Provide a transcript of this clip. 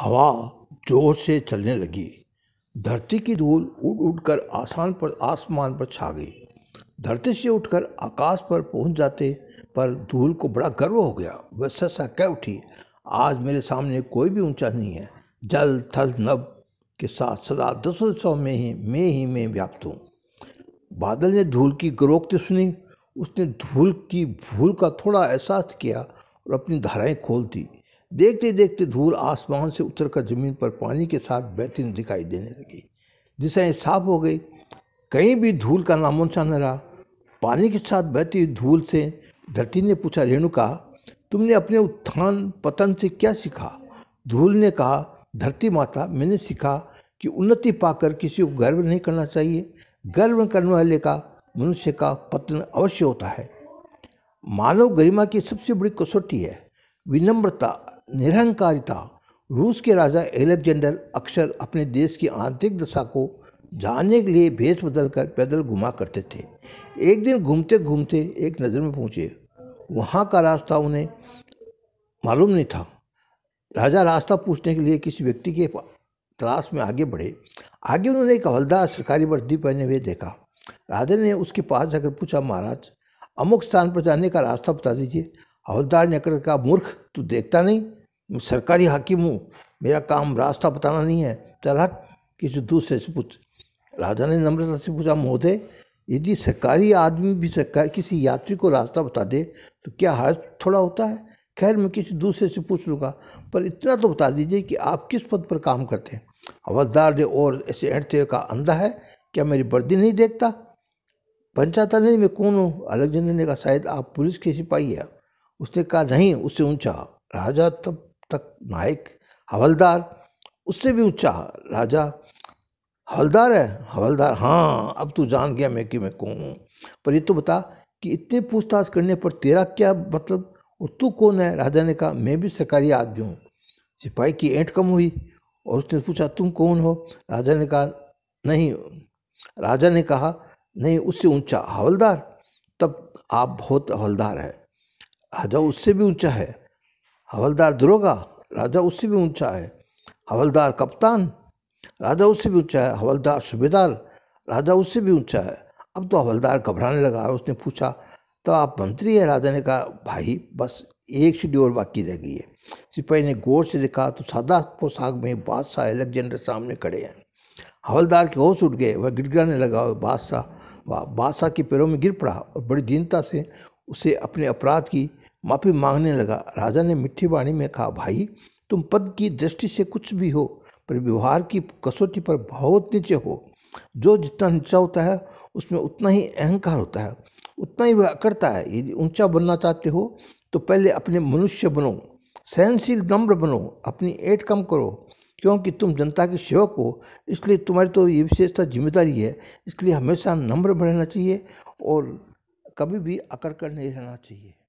हवा जोर से चलने लगी धरती की धूल उड़ उड़कर आसान पर आसमान पर छा गई धरती से उठकर आकाश पर पहुंच जाते पर धूल को बड़ा गर्व हो गया वह ससा कह उठी आज मेरे सामने कोई भी ऊंचा नहीं है जल थल नब के साथ सदा दसों सौ में ही मैं ही मैं व्याप्त हूँ बादल ने धूल की गरोक्ति सुनी उसने धूल की भूल का थोड़ा एहसास किया और अपनी धाराएं खोल दी देखते देखते धूल आसमान से उतरकर ज़मीन पर पानी के साथ बेहतरीन दिखाई देने लगी दिशाएं साफ हो गई कहीं भी धूल का नामो निशान न रहा पानी के साथ बहती हुई धूल से धरती ने पूछा रेणुका तुमने अपने उत्थान पतन से क्या सीखा धूल ने कहा धरती माता मैंने सीखा कि उन्नति पाकर किसी को गर्व नहीं करना चाहिए गर्व करने वाले का मनुष्य का पतन अवश्य होता है मानव गरिमा की सबसे बड़ी कसौटी है विनम्रता निरहंकारिता रूस के राजा एलेक्जेंडर अक्सर अपने देश की आंतरिक दशा को जानने के लिए भेष बदल कर पैदल घुमा करते थे एक दिन घूमते घूमते एक नज़र में पहुँचे वहाँ का रास्ता उन्हें मालूम नहीं था राजा रास्ता पूछने के लिए किसी व्यक्ति के तलाश में आगे बढ़े आगे उन्होंने एक हवलदार सरकारी वर्दी पहने हुए देखा राजा ने उसके पास जाकर पूछा महाराज अमुक स्थान पर जाने का रास्ता बता दीजिए हवलदार ने कहा मूर्ख तू देखता नहीं सरकारी हाकिम हूँ मेरा काम रास्ता बताना नहीं है चला किसी दूसरे से पूछ राजा ने नम्रता से पूछा महोदय यदि सरकारी आदमी भी सरकार किसी यात्री को रास्ता बता दे तो क्या हर्ज थोड़ा होता है खैर मैं किसी दूसरे से पूछ लूँगा पर इतना तो बता दीजिए कि आप किस पद पर काम करते हैं हवलदार ने और ऐसे ऐंठते का अंधा है क्या मेरी वर्दी नहीं देखता पंचाता नहीं मैं कौन हूँ अलेक्जेंडर ने कहा शायद आप पुलिस के सिपाही है उसने कहा नहीं उससे ऊंचा राजा तब मस्तक नायक हवलदार उससे भी ऊंचा राजा हवलदार है हवलदार हाँ अब तू जान गया मैं कि मैं कौन हूँ पर ये तो बता कि इतने पूछताछ करने पर तेरा क्या मतलब और तू कौन है राजा ने कहा मैं भी सरकारी आदमी हूँ सिपाही की ऐंठ कम हुई और उसने पूछा तुम कौन हो राजा ने कहा नहीं राजा ने कहा नहीं उससे ऊंचा हवलदार तब आप बहुत हवलदार है राजा उससे भी ऊंचा है हवलदार दरोगा राजा उससे भी ऊंचा है हवलदार कप्तान राजा उससे भी ऊंचा है हवलदार सूबेदार राजा उससे भी ऊंचा है अब तो हवलदार घबराने लगा उसने पूछा तो आप मंत्री हैं राजा ने कहा भाई बस एक सीढ़ी और बाकी रह गई है सिपाही ने गौर से देखा तो सादा पोशाक में बादशाह एलेक्जेंडर सामने खड़े हैं हवलदार के होश उठ गए वह गिड़गिड़ाने लगा बादशाह वाह बादशाह के पैरों में गिर पड़ा और बड़ी दीनता से उसे अपने अपराध की माफ़ी मांगने लगा राजा ने मिठी वाणी में कहा भाई तुम पद की दृष्टि से कुछ भी हो पर व्यवहार की कसौटी पर बहुत नीचे हो जो जितना नीचा होता है उसमें उतना ही अहंकार होता है उतना ही वह अकड़ता है यदि ऊंचा बनना चाहते हो तो पहले अपने मनुष्य बनो सहनशील नम्र बनो अपनी एट कम करो क्योंकि तुम जनता के सेवक हो इसलिए तुम्हारी तो ये विशेषता जिम्मेदारी है इसलिए हमेशा नम्र रहना चाहिए और कभी भी अकड़ कर नहीं रहना चाहिए